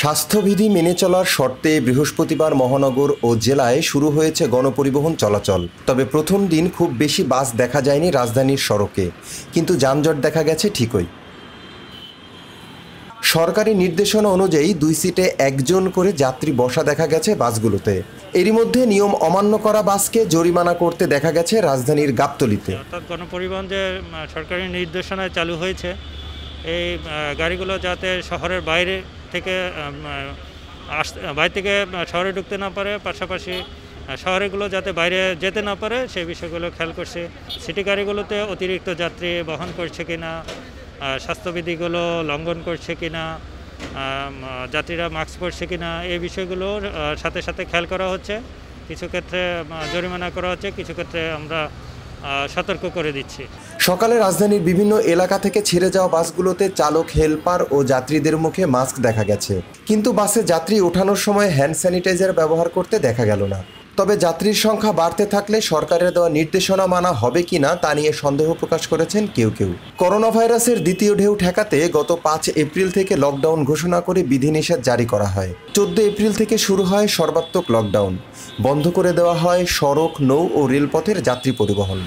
স্বাস্থ্যবিধি মেনে চলার শর্তে বৃহস্পতিবার মহানগর ও জেলায় শুরু হয়েছে গণপরিবহন চলাচল তবে প্রথম দিন খুব বেশি বাস দেখা যায়নি রাজধানীর সড়কে কিন্তু যানজট দেখা গেছে ঠিকই সরকারি নির্দেশনা অনুযায়ী দুই সিটে একজন করে যাত্রী বসা দেখা গেছে বাসগুলোতে এরই মধ্যে নিয়ম অমান্য করা বাসকে জরিমানা করতে দেখা গেছে রাজধানীর গাবতলিতে অর্থাৎ গণপরিবহন যে সরকারি নির্দেশনায় চালু হয়েছে এই গাড়িগুলো যাতে শহরের বাইরে থেকে আসতে বাইরে থেকে শহরে ঢুকতে না পারে পাশাপাশি শহরেগুলো যাতে বাইরে যেতে না পারে সেই বিষয়গুলো খেয়াল করছে সিটি গাড়িগুলোতে অতিরিক্ত যাত্রী বহন করছে কি না স্বাস্থ্যবিধিগুলো লঙ্ঘন করছে কি না যাত্রীরা মাস্ক পরছে কি না এই বিষয়গুলো সাথে সাথে খেয়াল করা হচ্ছে কিছু ক্ষেত্রে জরিমানা করা হচ্ছে কিছু ক্ষেত্রে আমরা সতর্ক করে দিচ্ছি সকালে রাজধানীর বিভিন্ন এলাকা থেকে ছেড়ে যাওয়া বাসগুলোতে চালক হেলপার ও যাত্রীদের মুখে মাস্ক দেখা গেছে কিন্তু বাসে যাত্রী ওঠানোর সময় হ্যান্ড স্যানিটাইজার ব্যবহার করতে দেখা গেল না তবে যাত্রীর সংখ্যা বাড়তে থাকলে সরকারের দেওয়া নির্দেশনা মানা হবে কি না তা নিয়ে সন্দেহ প্রকাশ করেছেন কেউ কেউ করোনা ভাইরাসের দ্বিতীয় ঢেউ ঠেকাতে গত পাঁচ এপ্রিল থেকে লকডাউন ঘোষণা করে বিধিনিষেধ জারি করা হয় চোদ্দ এপ্রিল থেকে শুরু হয় সর্বাত্মক লকডাউন বন্ধ করে দেওয়া হয় সড়ক নৌ ও রেলপথের যাত্রী পরিবহন